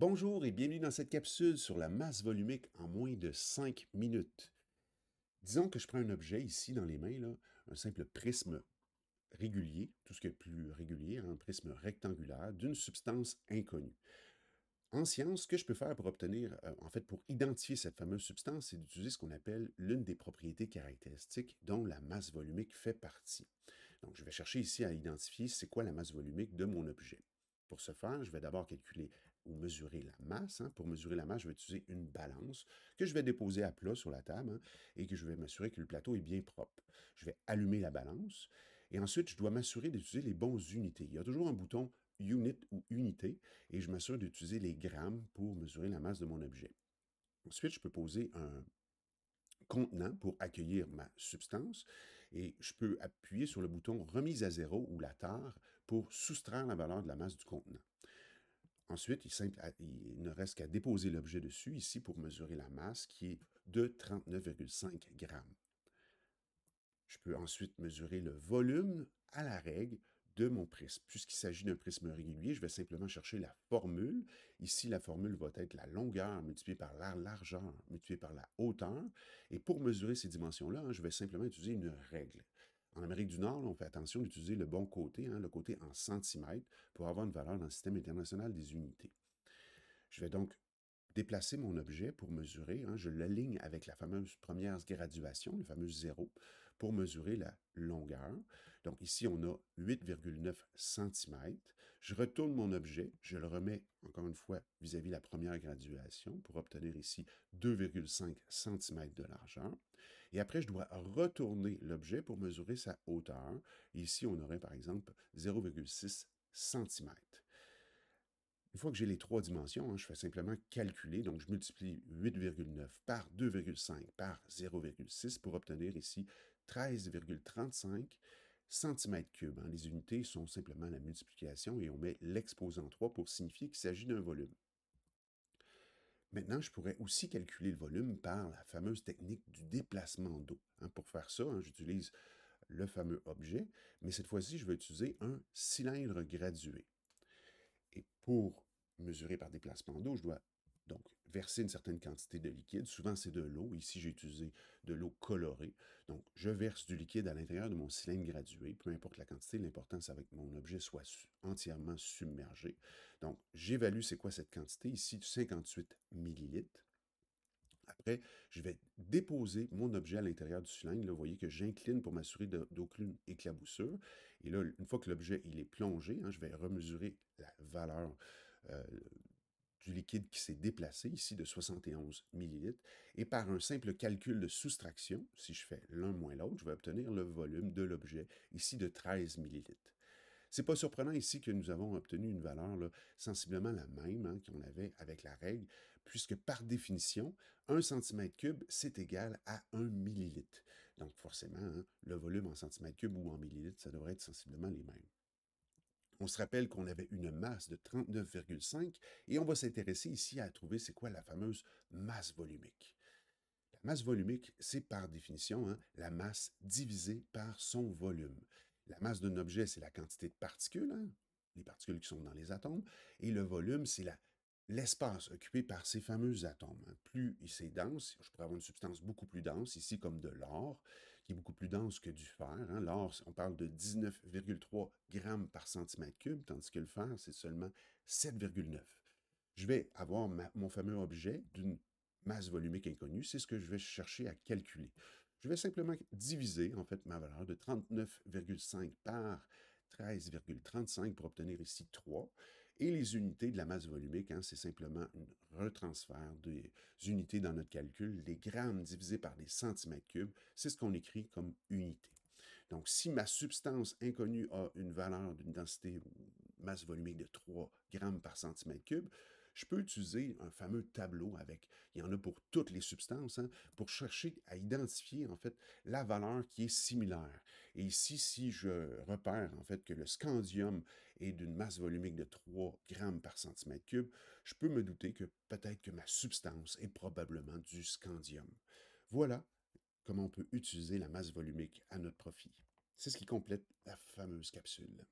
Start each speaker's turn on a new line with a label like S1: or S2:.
S1: Bonjour et bienvenue dans cette capsule sur la masse volumique en moins de 5 minutes. Disons que je prends un objet ici dans les mains, un simple prisme régulier, tout ce qui est plus régulier, hein, un prisme rectangulaire d'une substance inconnue. En science, ce que je peux faire pour obtenir, euh, en fait pour identifier cette fameuse substance, c'est d'utiliser ce qu'on appelle l'une des propriétés caractéristiques dont la masse volumique fait partie. Donc je vais chercher ici à identifier c'est quoi la masse volumique de mon objet. Pour ce faire, je vais d'abord calculer ou mesurer la masse. Hein. Pour mesurer la masse, je vais utiliser une balance que je vais déposer à plat sur la table hein, et que je vais m'assurer que le plateau est bien propre. Je vais allumer la balance et ensuite, je dois m'assurer d'utiliser les bonnes unités. Il y a toujours un bouton unit ou unité et je m'assure d'utiliser les grammes pour mesurer la masse de mon objet. Ensuite, je peux poser un contenant pour accueillir ma substance et je peux appuyer sur le bouton remise à zéro ou la tare pour soustraire la valeur de la masse du contenant. Ensuite, ah, il, ne reste qu'à déposer l'objet dessus, ici pour mesurer la masse, qui est de 39,5 grammes. Je peux ensuite mesurer le volume à la règle de mon prisme. Puisqu'il s'agit d'un prisme régulier, je vais simplement chercher la formule. Ici, la formule va être la longueur multipliée par la largeur multipliée par la hauteur. Et pour mesurer ces dimensions-là, hein, je vais simplement utiliser une règle. En Amérique du Nord, on fait attention d'utiliser le bon côté, hein, le côté en centimètres, pour avoir une valeur dans le système international des unités. Je vais donc déplacer mon objet pour mesurer, hein, je l'aligne avec la fameuse première graduation, le fameux zéro, pour mesurer la longueur. Donc ici, on a 8,9 cm. Je retourne mon objet, je le remets encore une fois vis-à-vis la première graduation pour obtenir ici 2,5 cm de largeur. Et après, je dois retourner l'objet pour mesurer sa hauteur. Ici, on aurait par exemple 0,6 cm. Une fois que j'ai les trois dimensions, hein, je fais simplement calculer. Donc, je multiplie 8,9 par 2,5 par 0,6 pour obtenir ici 13,35 centimètres cubes. Hein. Les unités sont simplement la multiplication et on met l'exposant 3 pour signifier qu'il s'agit d'un volume. Maintenant, je pourrais aussi calculer le volume par la fameuse technique du déplacement d'eau. Hein. pour faire ça, hein, j'utilise le fameux objet, mais cette fois-ci, je vais utiliser un cylindre gradué. Et pour mesurer par déplacement d'eau, je dois donc, verser une certaine quantité de liquide. Souvent, c'est de l'eau. Ici, j'ai utilisé de l'eau colorée. Donc, je verse du liquide à l'intérieur de mon cylindre gradué. Peu importe la quantité, l'important, c'est que mon objet soit entièrement submergé. Donc, j'évalue c'est quoi cette quantité. Ici, 58 millilitres. Après, je vais déposer mon objet à l'intérieur du cylindre. Là, vous voyez que j'incline pour m'assurer d'aucune éclaboussure. Et là, une fois que l'objet il est plongé, hein, je vais remesurer la valeur euh, du liquide qui s'est déplacé, ici de 71 millilitres, et par un simple calcul de soustraction, si je fais l'un moins l'autre, je vais obtenir le volume de l'objet, ici de 13 millilitres. C'est pas surprenant ici que nous avons obtenu une valeur sensiblement la même hein, qu'on avait avec la règle, puisque par définition, 1 cm3, c'est égal à 1 millilitre. Donc forcément, hein, le volume en cm3 ou en millilitres, ça devrait être sensiblement les mêmes. On se rappelle qu'on avait une masse de 39,5 et on va s'intéresser ici à trouver c'est quoi la fameuse masse volumique. La masse volumique, c'est par définition hein, la masse divisée par son volume. La masse d'un objet, c'est la quantité de particules, hein, les particules qui sont dans les atomes, et le volume, c'est l'espace occupé par ces fameux atomes. Hein. Plus c'est dense, je pourrais avoir une substance beaucoup plus dense, ici comme de l'or, plus dense que du fer. Hein. L'or, on parle de 19,3 grammes par centimètre cube, tandis que le fer, c'est seulement 7,9. Je vais avoir mon fameux objet d'une masse volumique inconnue. C'est ce que je vais chercher à calculer. Je vais simplement diviser, en fait, ma valeur de 39,5 par 13,35 pour obtenir ici 3. Et les unités de la masse volumique, hein, c'est simplement un retransfert des unités dans notre calcul. Les grammes divisés par des centimètres cubes, c'est ce qu'on écrit comme unité. Donc, si ma substance inconnue a une valeur d'une densité masse volumique de 3 grammes par centimètre cube, je peux utiliser un fameux tableau avec, il y en a pour toutes les substances, hein, pour chercher à identifier en fait la valeur qui est similaire. Et ici, si je repère en fait que le scandium est d'une masse volumique de 3 grammes par centimètre cube, je peux me douter que peut-être que ma substance est probablement du scandium. Voilà comment on peut utiliser la masse volumique à notre profit. C'est ce qui complète la fameuse capsule.